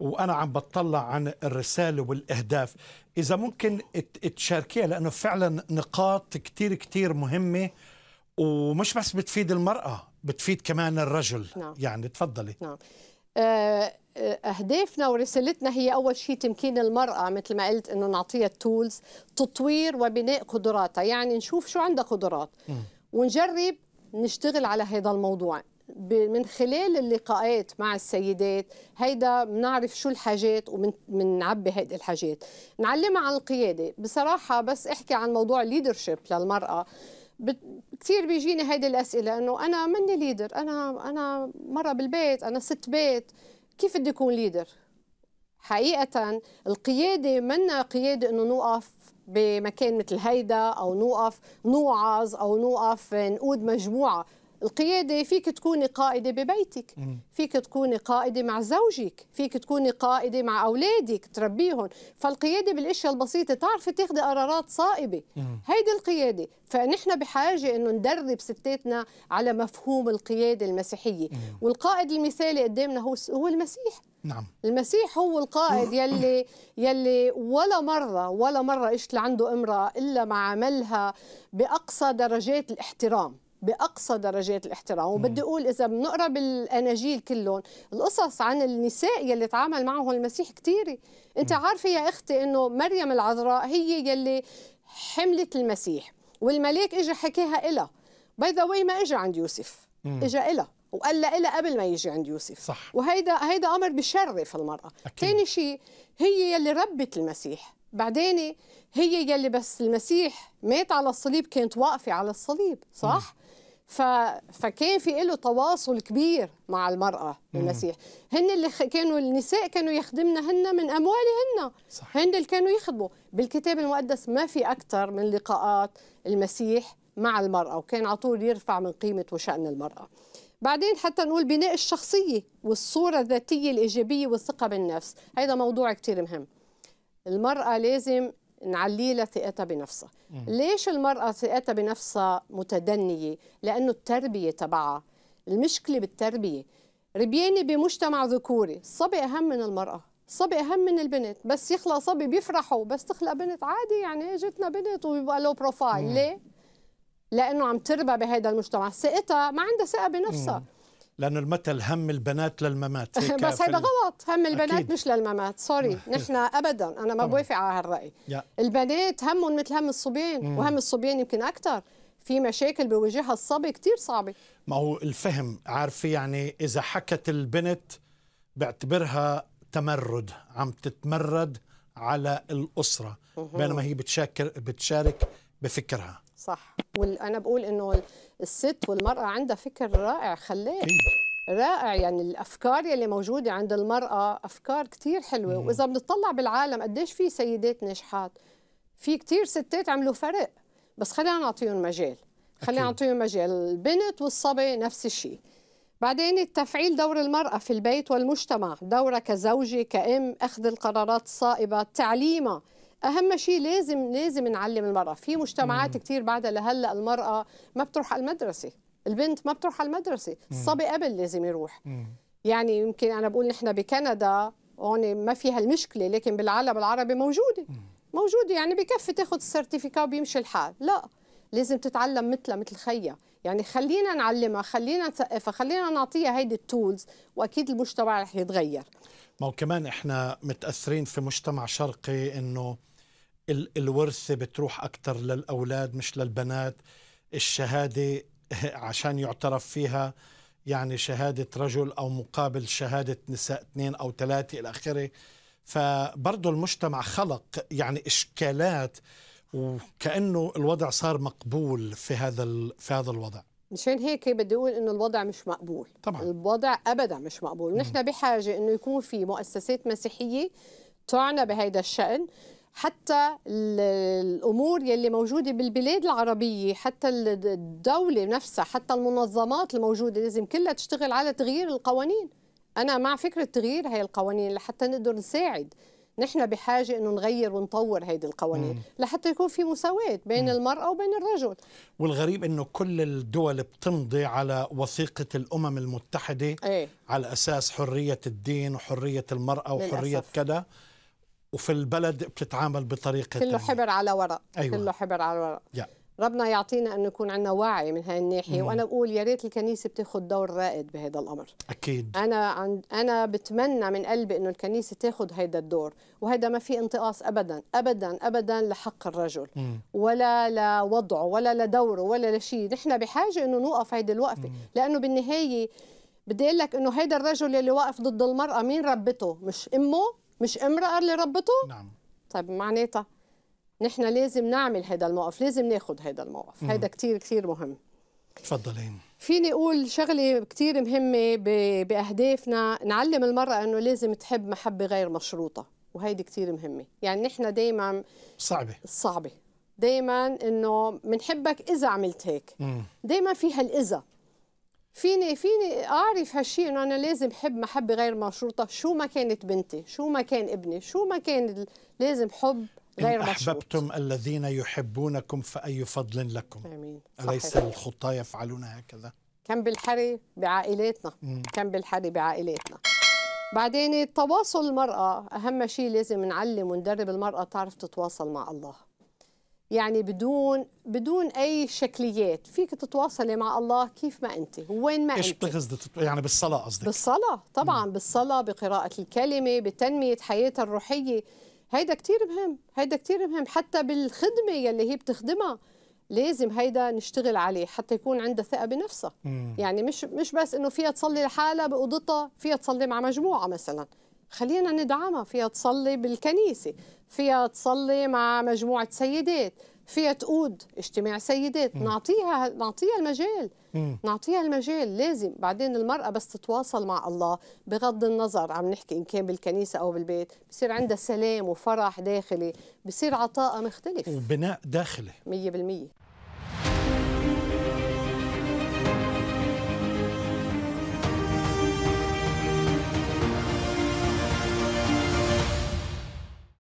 وانا عم بطلع عن الرساله والاهداف اذا ممكن تشاركيها لانه فعلا نقاط كتير كتير مهمه ومش بس بتفيد المراه بتفيد كمان الرجل نعم. يعني تفضلي نعم آه، آه، اهدافنا ورسالتنا هي اول شيء تمكين المراه مثل ما قلت انه نعطيها التولز تطوير وبناء قدراتها يعني نشوف شو عندها قدرات م. ونجرب نشتغل على هذا الموضوع من خلال اللقاءات مع السيدات هيدا بنعرف شو الحاجات وبنعبي هيدي الحاجات نعلمها عن القياده بصراحه بس احكي عن موضوع الليدرشيب للمراه كثير بيجيني هيدي الاسئله انه انا مني ليدر انا انا مره بالبيت انا ست بيت كيف بدي اكون ليدر حقيقه القياده منا قياده انه نوقف بمكان مثل هيدا او نوقف نوعظ او نوقف نقود مجموعه القياده فيك تكوني قائده ببيتك فيك تكوني قائده مع زوجك فيك تكوني قائده مع اولادك تربيهم فالقياده بالاشياء البسيطه تعرف تاخذي قرارات صائبه هيدي القياده فنحن بحاجه انه ندرب ستاتنا على مفهوم القياده المسيحيه والقائد المثالي قدامنا هو هو المسيح نعم المسيح هو القائد يلي يلي ولا مره ولا مره اجت لعنده امراه الا ما عملها باقصى درجات الاحترام باقصى درجات الاحترام وبدي اقول اذا بنقرا بالاناجيل كلهم القصص عن النساء يلي تعامل معهم المسيح كثيره انت عارفه يا اختي انه مريم العذراء هي يلي حملت المسيح والملاك اجى حكاها إلها باي ذا ما اجى عند يوسف اجى إلها وقال لها إلها قبل ما يجي عند يوسف صح. وهيدا هيدا امر بشرف المراه ثاني شيء هي يلي ربت المسيح بعدين هي يلي بس المسيح مات على الصليب كانت واقفه على الصليب صح مم. ف... فكان في له تواصل كبير مع المرأة المسيح هن اللي خ... كانوا النساء كانوا يخدمنا هن من أموالهن هن اللي كانوا يخدموا بالكتاب المقدس ما في أكثر من لقاءات المسيح مع المرأة وكان على طول يرفع من قيمة وشأن المرأة بعدين حتى نقول بناء الشخصية والصورة الذاتية الإيجابية والثقة بالنفس هذا موضوع كثير مهم المرأة لازم نعليه لثقتها بنفسها مم. ليش المرأة ثقتها بنفسها متدنية لأنه التربية تبعها المشكلة بالتربية ربيانة بمجتمع ذكوري الصبي أهم من المرأة الصبي أهم من البنت بس يخلق صبي بيفرحوا بس تخلق بنت عادي يعني جتنا بنت ويبقى له بروفايل ليه؟ لأنه عم تربى بهذا المجتمع ثقتها ما عندها ثقة بنفسها مم. لأنه المثل هم البنات للممات هيك بس هيدا غلط هم البنات أكيد. مش للممات سوري نحن أبدا أنا ما بوافق على هالرأي البنات همهم مثل هم الصبيان وهم الصبيان يمكن أكثر في مشاكل بوجهها الصبي كثير صعبة ما هو الفهم عارفة يعني إذا حكت البنت بعتبرها تمرد عم تتمرد على الأسرة بينما هي بتشاكر بتشارك بفكرها صح وانا بقول انه الست والمراه عندها فكر رائع خلاق رائع يعني الافكار يلي موجوده عند المراه افكار كثير حلوه واذا بنطلع بالعالم قديش في سيدات ناجحات في كثير ستات عملوا فرق بس خلينا نعطيهم مجال خلينا نعطيهم مجال البنت والصبي نفس الشيء بعدين التفعيل دور المرأة في البيت والمجتمع دورها كزوجة كأم أخذ القرارات الصائبة تعليمها اهم شيء لازم لازم نعلم المراه في مجتمعات كثير بعدها لهلا المراه ما بتروح على المدرسه البنت ما بتروح على المدرسه الصبي قبل لازم يروح مم. يعني يمكن انا بقول نحن بكندا هون ما في هالمشكله لكن بالعالم العربي موجوده مم. موجوده يعني بكفي تاخذ السيرتيفيكا وبيمشي الحال لا لازم تتعلم مثلها مثل خيا يعني خلينا نعلمها خلينا نثقفها خلينا نعطيها هيدي التولز واكيد المجتمع رح يتغير ما هو كمان احنا متاثرين في مجتمع شرقي انه الورثة بتروح أكثر للأولاد مش للبنات الشهادة عشان يعترف فيها يعني شهادة رجل أو مقابل شهادة نساء اثنين أو ثلاثة إلى آخره فبرضه المجتمع خلق يعني إشكالات وكأنه الوضع صار مقبول في هذا في هذا الوضع مشان هيك بدي اقول انه الوضع مش مقبول طبعا الوضع ابدا مش مقبول ونحن بحاجه انه يكون في مؤسسات مسيحيه تعنى بهيدا الشان حتى الامور يلي موجوده بالبلاد العربيه حتى الدوله نفسها حتى المنظمات الموجوده لازم كلها تشتغل على تغيير القوانين انا مع فكره تغيير هاي القوانين لحتى نقدر نساعد نحن بحاجه انه نغير ونطور هيدي القوانين مم. لحتى يكون في مساواه بين مم. المراه وبين الرجل والغريب انه كل الدول بتمضي على وثيقه الامم المتحده ايه؟ على اساس حريه الدين وحريه المراه وحريه كذا وفي البلد بتتعامل بطريقه كله حبر على ورق أيوة. كله حبر على ورق يا. ربنا يعطينا أن يكون عندنا وعي من هاي الناحية مم. وأنا بقول يا ريت الكنيسة بتاخد دور رائد بهذا الأمر أكيد أنا عن... أنا بتمنى من قلبي أنه الكنيسة تاخد هذا الدور وهذا ما في انتقاص أبدا أبدا أبدا لحق الرجل مم. ولا لوضعه ولا لدوره ولا لشيء نحن بحاجة أنه نوقف هذه الوقفة مم. لأنه بالنهاية بدي اقول لك انه هذا الرجل اللي واقف ضد المراه مين ربته مش امه مش امرأة اللي ربته؟ نعم طيب معناتها نحن لازم نعمل هذا الموقف لازم ناخذ هذا الموقف هذا كثير كثير مهم تفضلين فيني اقول شغله كثير مهمه باهدافنا نعلم المراه انه لازم تحب محبه غير مشروطه وهيدي كثير مهمه يعني نحن دائما صعبه صعبه دائما انه بنحبك اذا عملت هيك دائما في هالاذا فيني فيني اعرف هالشيء انه انا لازم حب محبه غير مشروطه طيب شو ما كانت بنتي شو ما كان ابني شو ما كان لازم حب غير إن مشروط احببتم الذين يحبونكم فاي فضل لكم امين اليس الخطاه يفعلون هكذا كان بالحري بعائلاتنا مم. كان بالحري بعائلاتنا بعدين تواصل المرأة أهم شيء لازم نعلم وندرب المرأة تعرف تتواصل مع الله يعني بدون بدون اي شكليات فيك تتواصلي مع الله كيف ما انت وين ما انت ايش بتقصدي يعني بالصلاه قصدك بالصلاه طبعا مم. بالصلاه بقراءه الكلمه بتنميه حياتها الروحيه هيدا كثير مهم هيدا كثير مهم حتى بالخدمه يلي هي بتخدمها لازم هيدا نشتغل عليه حتى يكون عندها ثقه بنفسها مم. يعني مش مش بس انه فيها تصلي لحالها باوضتها فيها تصلي مع مجموعه مثلا خلينا ندعمها فيها تصلي بالكنيسة فيها تصلي مع مجموعة سيدات فيها تقود اجتماع سيدات م. نعطيها نعطيها المجال م. نعطيها المجال لازم بعدين المرأة بس تتواصل مع الله بغض النظر عم نحكي إن كان بالكنيسة أو بالبيت بصير عندها سلام وفرح داخلي بصير عطاء مختلف وبناء داخلي 100%